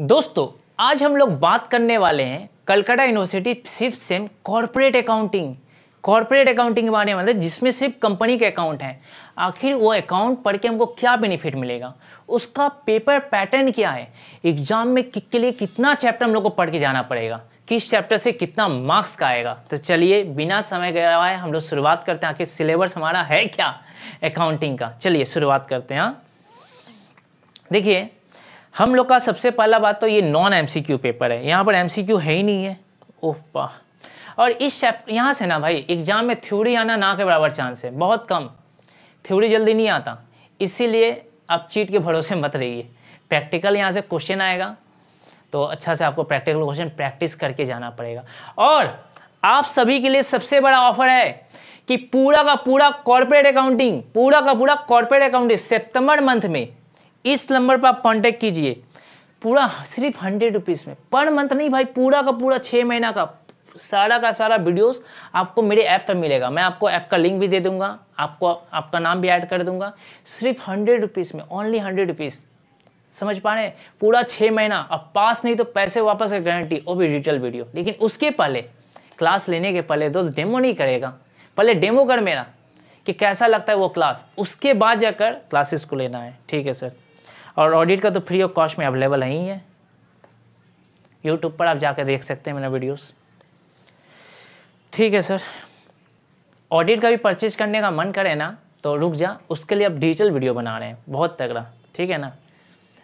दोस्तों आज हम लोग बात करने वाले हैं कलकत्ता यूनिवर्सिटी सिर्फ sem corporate accounting corporate accounting के बारे में मतलब जिसमें सिर्फ कंपनी के अकाउंट हैं आखिर वो अकाउंट पढ़ के हमको क्या बेनिफिट मिलेगा उसका पेपर पैटर्न क्या है एग्जाम में के लिए कितना चैप्टर हम लोग को पढ़ के जाना पड़ेगा किस चैप्टर से कितना मार्क्स का आएगा तो चलिए बिना समय गया है हम लोग शुरुआत करते हैं आखिर सिलेबस हमारा है क्या अकाउंटिंग का चलिए शुरुआत करते हैं हाँ। देखिए हम लोग का सबसे पहला बात तो ये नॉन एमसीक्यू पेपर है यहाँ पर एमसीक्यू है ही नहीं है ओह पा और इस चैप्टर यहाँ से ना भाई एग्जाम में थ्योरी आना ना के बराबर चांस है बहुत कम थ्योरी जल्दी नहीं आता इसीलिए आप चीट के भरोसे मत रहिए प्रैक्टिकल यहाँ से क्वेश्चन आएगा तो अच्छा से आपको प्रैक्टिकल क्वेश्चन प्रैक्टिस करके जाना पड़ेगा और आप सभी के लिए सबसे बड़ा ऑफर है कि पूरा का पूरा कॉर्पोरेट अकाउंटिंग पूरा का पूरा कॉर्पोरेट अकाउंटिंग सितंबर मंथ में इस नंबर पर आप कॉन्टैक्ट कीजिए पूरा सिर्फ हंड्रेड रुपीज़ में पर मंथ नहीं भाई पूरा का पूरा छः महीना का सारा का सारा वीडियोस आपको मेरे ऐप पर मिलेगा मैं आपको ऐप का लिंक भी दे दूंगा आपको आपका नाम भी ऐड कर दूंगा सिर्फ हंड्रेड रुपीज़ में ओनली हंड्रेड रुपीज़ समझ पा रहे हैं पूरा छः महीना अब पास नहीं तो पैसे वापस का गारंटी वो भी डिजिटल वीडियो लेकिन उसके पहले क्लास लेने के पहले दोस्त डेमो नहीं करेगा पहले डेमो कर मेरा कि कैसा लगता है वो क्लास उसके बाद जाकर क्लासेस को लेना है ठीक है सर और ऑडिट का तो फ्री ऑफ कॉस्ट में अवेलेबल है ही है यूट्यूब पर आप जाकर देख सकते हैं मेरा वीडियोस ठीक है सर ऑडिट का भी परचेज करने का मन करे ना तो रुक जा उसके लिए आप डिजिटल वीडियो बना रहे हैं बहुत तगड़ा ठीक है ना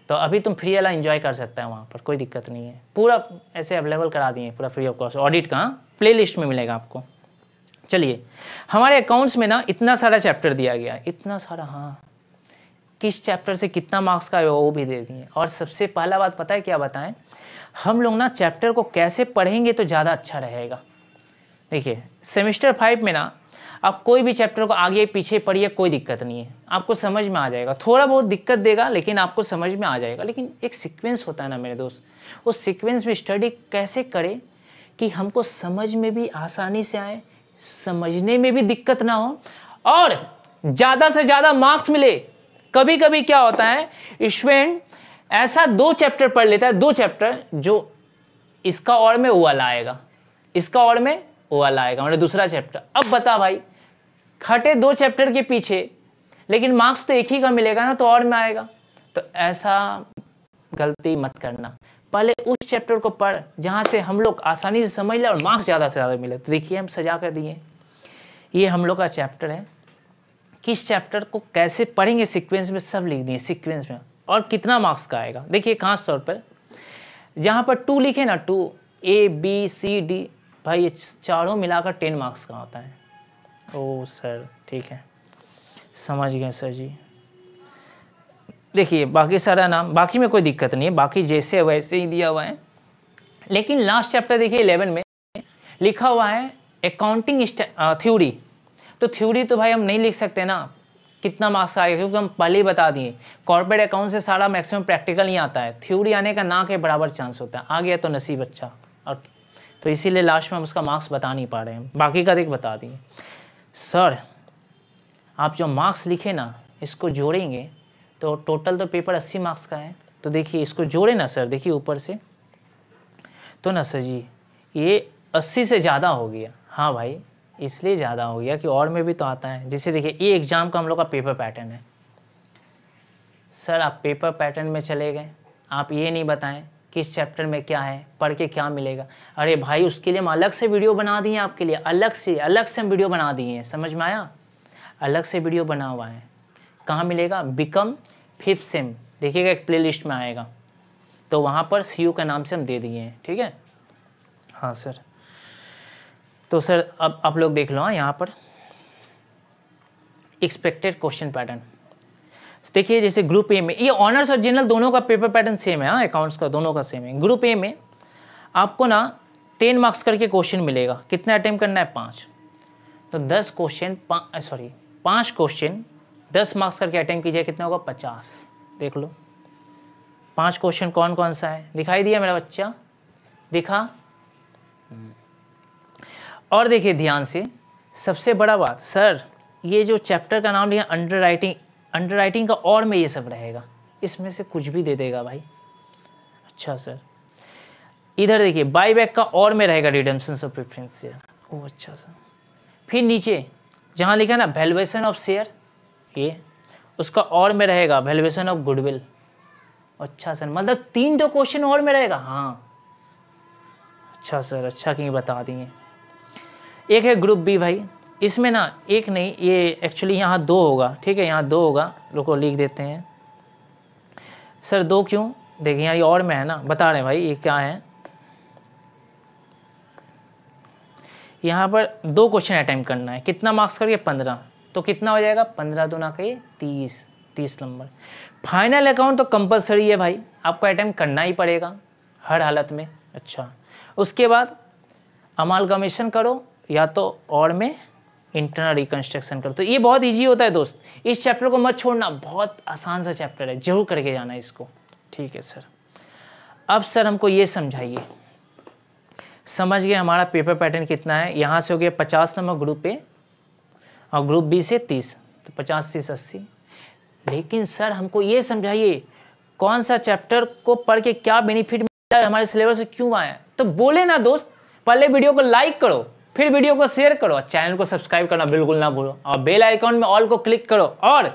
तो अभी तुम फ्री वाला इन्जॉय कर सकते हैं वहाँ पर कोई दिक्कत नहीं है पूरा ऐसे अवेलेबल करा दिए पूरा फ्री ऑफ कॉस्ट ऑडिट का प्ले हाँ? लिस्ट में मिलेगा आपको चलिए हमारे अकाउंट्स में ना इतना सारा चैप्टर दिया गया इतना सारा हाँ किस चैप्टर से कितना मार्क्स का वो भी दे दिए और सबसे पहला बात पता है क्या बताएं हम लोग ना चैप्टर को कैसे पढ़ेंगे तो ज़्यादा अच्छा रहेगा देखिए सेमिस्टर फाइव में ना आप कोई भी चैप्टर को आगे पीछे पढ़िए कोई दिक्कत नहीं है आपको समझ में आ जाएगा थोड़ा बहुत दिक्कत देगा लेकिन आपको समझ में आ जाएगा लेकिन एक सिक्वेंस होता है ना मेरे दोस्त उस सिक्वेंस में स्टडी कैसे करें कि हमको समझ में भी आसानी से आए समझने में भी दिक्कत ना हो और ज़्यादा से ज़्यादा मार्क्स मिले कभी कभी क्या होता है ईश्वेंड ऐसा दो चैप्टर पढ़ लेता है दो चैप्टर जो इसका और में ओ वाला आएगा इसका और में ओ वाला आएगा मतलब दूसरा चैप्टर अब बता भाई खटे दो चैप्टर के पीछे लेकिन मार्क्स तो एक ही का मिलेगा ना तो और में आएगा तो ऐसा गलती मत करना पहले उस चैप्टर को पढ़ जहाँ से हम लोग आसानी से समझ लें और मार्क्स ज़्यादा से ज़्यादा मिले तो देखिए हम सजा कर दिए ये हम लोग का चैप्टर है किस चैप्टर को कैसे पढ़ेंगे सीक्वेंस में सब लिख दिए सीक्वेंस में और कितना मार्क्स का आएगा देखिए खास तौर पर जहाँ पर टू लिखे ना two A B C D भाई ये चारों मिलाकर टेन मार्क्स का होता है ओ सर ठीक है समझ गए सर जी देखिए बाकी सारा नाम बाकी में कोई दिक्कत नहीं है बाकी जैसे वैसे ही दिया हुआ है लेकिन लास्ट चैप्टर देखिए इलेवन में लिखा हुआ है अकाउंटिंग थ्योरी तो थ्योरी तो भाई हम नहीं लिख सकते ना कितना मार्क्स आएगा क्योंकि हम पहले ही बता दिए कॉर्पोरेट अकाउंट से सारा मैक्सिमम प्रैक्टिकल ही आता है थ्योरी आने का ना के बराबर चांस होता है आ गया तो नसीब अच्छा और तो इसीलिए लास्ट में हम उसका मार्क्स बता नहीं पा रहे हैं बाकी का देख बता दिए सर आप जो मार्क्स लिखे ना इसको जोड़ेंगे तो टोटल तो पेपर अस्सी मार्क्स का है तो देखिए इसको जोड़े ना सर देखिए ऊपर से तो ना सर जी ये अस्सी से ज़्यादा हो गया हाँ भाई इसलिए ज़्यादा हो गया कि और में भी तो आता है जैसे देखिए ये एग्ज़ाम का हम लोग का पेपर पैटर्न है सर आप पेपर पैटर्न में चले गए आप ये नहीं बताएं किस चैप्टर में क्या है पढ़ के क्या मिलेगा अरे भाई उसके लिए हम अलग से वीडियो बना दिए आपके लिए अलग से अलग से हम वीडियो बना दिए हैं समझ में आया अलग से वीडियो बना हुआ है कहाँ मिलेगा बिकम फिफ्थ सेम देखिएगा एक प्ले लिस्ट में आएगा तो वहाँ पर सी का नाम से हम दे दिए हैं ठीक है हाँ सर तो सर अब आप लोग देख लो हाँ यहाँ पर एक्सपेक्टेड क्वेश्चन पैटर्न देखिए जैसे ग्रुप ए में ये ऑनर्स और जनरल दोनों का पेपर पैटर्न सेम है हाँ अकाउंट्स का दोनों का सेम है ग्रुप ए में आपको ना टेन मार्क्स करके क्वेश्चन मिलेगा कितना अटैम्प्ट करना है पाँच तो दस क्वेश्चन सॉरी पाँच क्वेश्चन दस मार्क्स करके अटैम्प्ट कीजिए कितना होगा पचास देख लो पाँच क्वेश्चन कौन कौन सा है दिखाई दिया मेरा बच्चा दिखा और देखिए ध्यान से सबसे बड़ा बात सर ये जो चैप्टर का नाम लिया अंडर राइटिंग अंडर राइटिंग का और में ये सब रहेगा इसमें से कुछ भी दे देगा भाई अच्छा सर इधर देखिए बाईबैक का और में रहेगा redemption of preference share oh अच्छा सर फिर नीचे जहाँ लिखा ना वेलुएसन ऑफ शेयर ये उसका और में रहेगा वैल्यूएशन ऑफ गुडविल अच्छा सर मतलब तीन दो क्वेश्चन और में रहेगा हाँ अच्छा सर अच्छा कहीं बता दिए एक है ग्रुप बी भाई इसमें ना एक नहीं ये एक्चुअली यहाँ दो होगा ठीक है यहाँ दो होगा रुको लिख देते हैं सर दो क्यों देखिए यहाँ ये और में है ना बता रहे हैं भाई ये क्या है यहाँ पर दो क्वेश्चन अटैम्प्ट करना है कितना मार्क्स करिए पंद्रह तो कितना हो जाएगा पंद्रह दो ना कहिए तीस तीस नंबर फाइनल अकाउंट तो कंपलसरी है भाई आपको अटैम्प्ट करना ही पड़ेगा हर हालत में अच्छा उसके बाद अमाल कमीशन करो या तो और में इंटरनल रिकन्स्ट्रक्शन कर तो ये बहुत इजी होता है दोस्त इस चैप्टर को मत छोड़ना बहुत आसान सा चैप्टर है जरूर करके जाना इसको ठीक है सर अब सर हमको ये समझाइए समझ गए हमारा पेपर पैटर्न कितना है यहाँ से हो गया पचास नंबर ग्रुप ए और ग्रुप बी से तीस तो पचास तीस अस्सी लेकिन सर हमको ये समझाइए कौन सा चैप्टर को पढ़ के क्या बेनिफिट है हमारे सिलेबस से क्यों आए तो बोले ना दोस्त पहले वीडियो को लाइक करो फिर वीडियो को शेयर करो चैनल को सब्सक्राइब करना बिल्कुल ना भूलो और बेल आइकॉन में ऑल को क्लिक करो और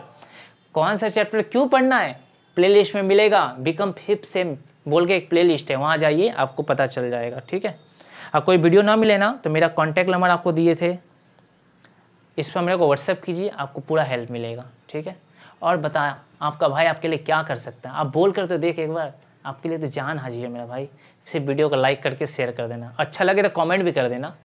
कौन सा चैप्टर क्यों पढ़ना है प्लेलिस्ट में मिलेगा बिकम फिफ्थ सेम बोल के एक प्लेलिस्ट है वहाँ जाइए आपको पता चल जाएगा ठीक है और कोई वीडियो ना मिले ना तो मेरा कॉन्टैक्ट नंबर आपको दिए थे इस पर मेरे को व्हाट्सअप कीजिए आपको पूरा हेल्प मिलेगा ठीक है और बताया आपका भाई आपके लिए क्या कर सकता है आप बोल कर तो देख एक बार आपके लिए तो जान हाजिर है मेरा भाई सिर्फ वीडियो को लाइक करके शेयर कर देना अच्छा लगे तो कमेंट भी कर देना